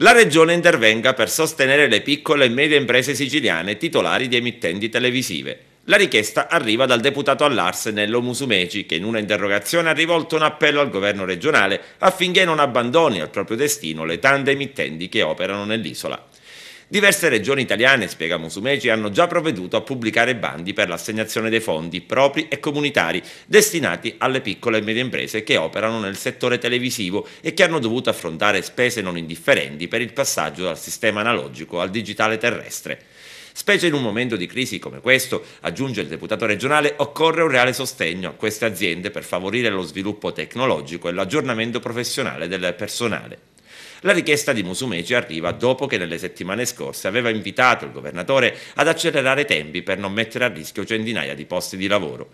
la Regione intervenga per sostenere le piccole e medie imprese siciliane titolari di emittenti televisive. La richiesta arriva dal deputato all'Ars Nello Musumeci, che in una interrogazione ha rivolto un appello al governo regionale affinché non abbandoni al proprio destino le tante emittenti che operano nell'isola. Diverse regioni italiane, spiega Musumeci, hanno già provveduto a pubblicare bandi per l'assegnazione dei fondi propri e comunitari destinati alle piccole e medie imprese che operano nel settore televisivo e che hanno dovuto affrontare spese non indifferenti per il passaggio dal sistema analogico al digitale terrestre. Specie in un momento di crisi come questo, aggiunge il deputato regionale, occorre un reale sostegno a queste aziende per favorire lo sviluppo tecnologico e l'aggiornamento professionale del personale. La richiesta di Musumeci arriva dopo che nelle settimane scorse aveva invitato il governatore ad accelerare i tempi per non mettere a rischio centinaia di posti di lavoro.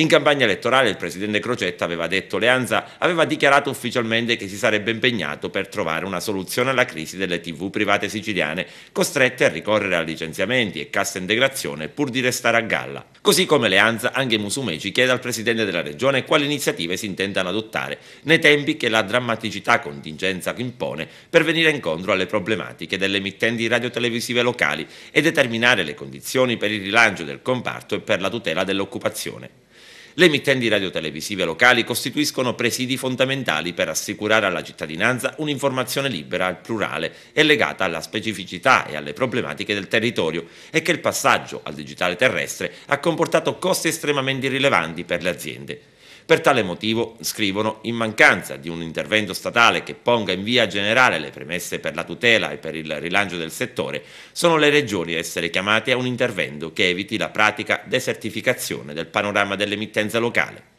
In campagna elettorale il presidente Crocetta aveva detto Leanza aveva dichiarato ufficialmente che si sarebbe impegnato per trovare una soluzione alla crisi delle tv private siciliane costrette a ricorrere a licenziamenti e cassa integrazione pur di restare a galla. Così come Leanza, anche Musumeci chiede al presidente della regione quali iniziative si intendano adottare nei tempi che la drammaticità contingenza impone per venire incontro alle problematiche delle emittenti radiotelevisive locali e determinare le condizioni per il rilancio del comparto e per la tutela dell'occupazione. Le emittenti radiotelevisive locali costituiscono presidi fondamentali per assicurare alla cittadinanza un'informazione libera, plurale e legata alla specificità e alle problematiche del territorio e che il passaggio al digitale terrestre ha comportato costi estremamente rilevanti per le aziende. Per tale motivo, scrivono, in mancanza di un intervento statale che ponga in via generale le premesse per la tutela e per il rilancio del settore, sono le regioni a essere chiamate a un intervento che eviti la pratica desertificazione del panorama dell'emittenza locale.